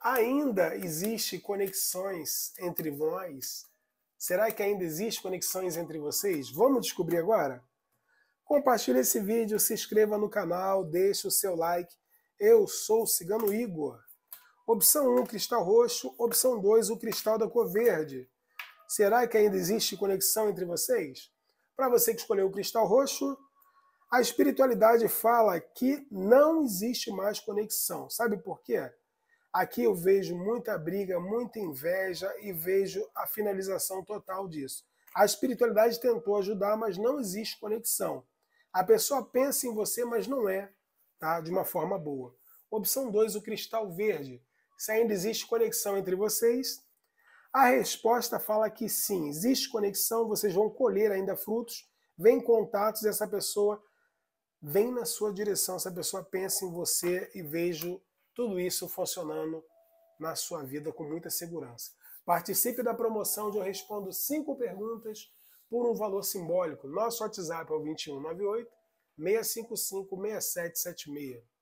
Ainda existe conexões entre nós? Será que ainda existe conexões entre vocês? Vamos descobrir agora? Compartilhe esse vídeo, se inscreva no canal, deixe o seu like. Eu sou o Cigano Igor. Opção 1, cristal roxo. Opção 2, o cristal da cor verde. Será que ainda existe conexão entre vocês? Para você que escolheu o cristal roxo, a espiritualidade fala que não existe mais conexão. Sabe por quê? Aqui eu vejo muita briga, muita inveja e vejo a finalização total disso. A espiritualidade tentou ajudar, mas não existe conexão. A pessoa pensa em você, mas não é, tá? De uma forma boa. Opção 2, o cristal verde. Se ainda existe conexão entre vocês, a resposta fala que sim, existe conexão, vocês vão colher ainda frutos, vem contatos, essa pessoa vem na sua direção, essa pessoa pensa em você e vejo tudo isso funcionando na sua vida com muita segurança. Participe da promoção de eu respondo cinco perguntas por um valor simbólico. Nosso WhatsApp é o 2198 655 6776.